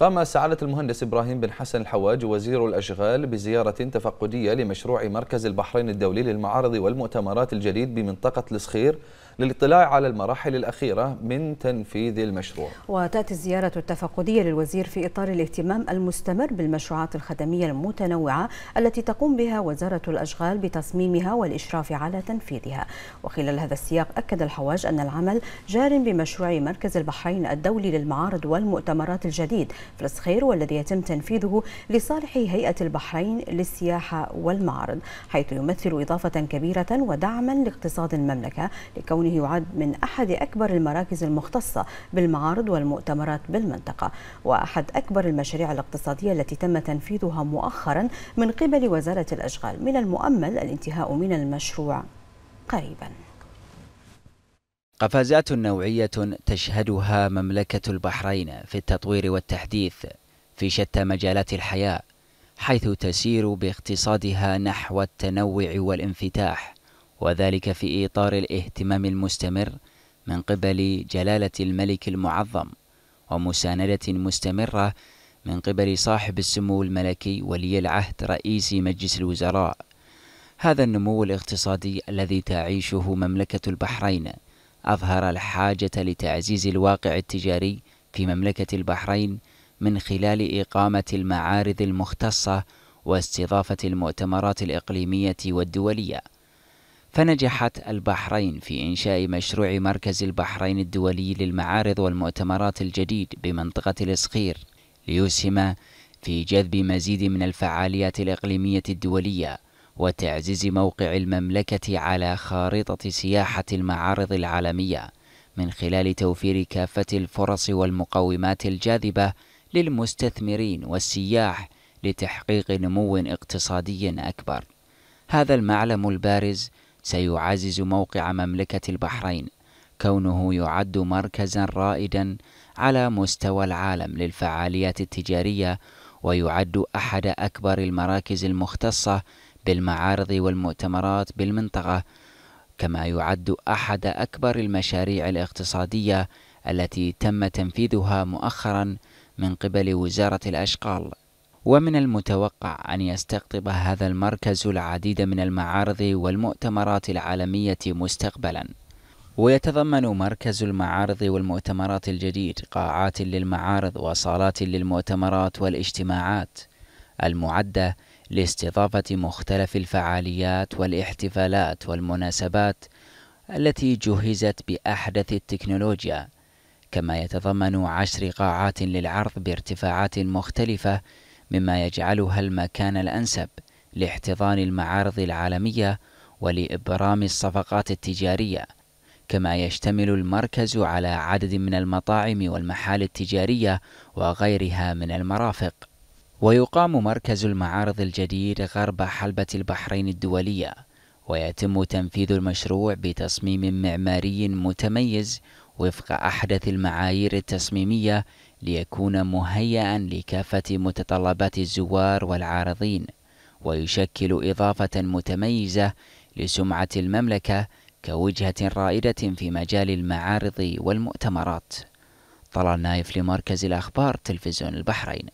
قام سعادة المهندس إبراهيم بن حسن الحواج وزير الأشغال بزيارة تفقدية لمشروع مركز البحرين الدولي للمعارض والمؤتمرات الجديد بمنطقة الصخير للاطلاع على المراحل الأخيرة من تنفيذ المشروع وتأتي الزيارة التفقدية للوزير في إطار الاهتمام المستمر بالمشروعات الخدمية المتنوعة التي تقوم بها وزارة الأشغال بتصميمها والإشراف على تنفيذها وخلال هذا السياق أكد الحواج أن العمل جار بمشروع مركز البحرين الدولي للمعارض والمؤتمرات الجديد فلسخير والذي يتم تنفيذه لصالح هيئة البحرين للسياحة والمعارض حيث يمثل إضافة كبيرة ودعما لاقتصاد المملكة لكونه كونه يعد من أحد أكبر المراكز المختصة بالمعارض والمؤتمرات بالمنطقة وأحد أكبر المشاريع الاقتصادية التي تم تنفيذها مؤخرا من قبل وزارة الأشغال من المؤمل الانتهاء من المشروع قريباً قفزات نوعية تشهدها مملكة البحرين في التطوير والتحديث في شتى مجالات الحياة حيث تسير باقتصادها نحو التنوع والانفتاح وذلك في إطار الاهتمام المستمر من قبل جلالة الملك المعظم ومساندة مستمرة من قبل صاحب السمو الملكي ولي العهد رئيس مجلس الوزراء هذا النمو الاقتصادي الذي تعيشه مملكة البحرين أظهر الحاجة لتعزيز الواقع التجاري في مملكة البحرين من خلال إقامة المعارض المختصة واستضافة المؤتمرات الإقليمية والدولية فنجحت البحرين في إنشاء مشروع مركز البحرين الدولي للمعارض والمؤتمرات الجديد بمنطقة الإسخير ليسهم في جذب مزيد من الفعاليات الإقليمية الدولية وتعزيز موقع المملكة على خارطة سياحة المعارض العالمية من خلال توفير كافة الفرص والمقومات الجاذبة للمستثمرين والسياح لتحقيق نمو اقتصادي أكبر. هذا المعلم البارز سيعزز موقع مملكة البحرين كونه يعد مركزا رائدا على مستوى العالم للفعاليات التجارية ويعد أحد أكبر المراكز المختصة بالمعارض والمؤتمرات بالمنطقة كما يعد أحد أكبر المشاريع الاقتصادية التي تم تنفيذها مؤخرا من قبل وزارة الأشغال ومن المتوقع أن يستقطب هذا المركز العديد من المعارض والمؤتمرات العالمية مستقبلا ويتضمن مركز المعارض والمؤتمرات الجديد قاعات للمعارض وصالات للمؤتمرات والاجتماعات المعدة لاستضافة مختلف الفعاليات والاحتفالات والمناسبات التي جهزت بأحدث التكنولوجيا كما يتضمن عشر قاعات للعرض بارتفاعات مختلفة مما يجعلها المكان الأنسب لاحتضان المعارض العالمية ولإبرام الصفقات التجارية كما يشتمل المركز على عدد من المطاعم والمحال التجارية وغيرها من المرافق ويقام مركز المعارض الجديد غرب حلبة البحرين الدولية ويتم تنفيذ المشروع بتصميم معماري متميز وفق أحدث المعايير التصميمية ليكون مهيئا لكافة متطلبات الزوار والعارضين ويشكل إضافة متميزة لسمعة المملكة كوجهة رائدة في مجال المعارض والمؤتمرات طلال نايف لمركز الأخبار تلفزيون البحرين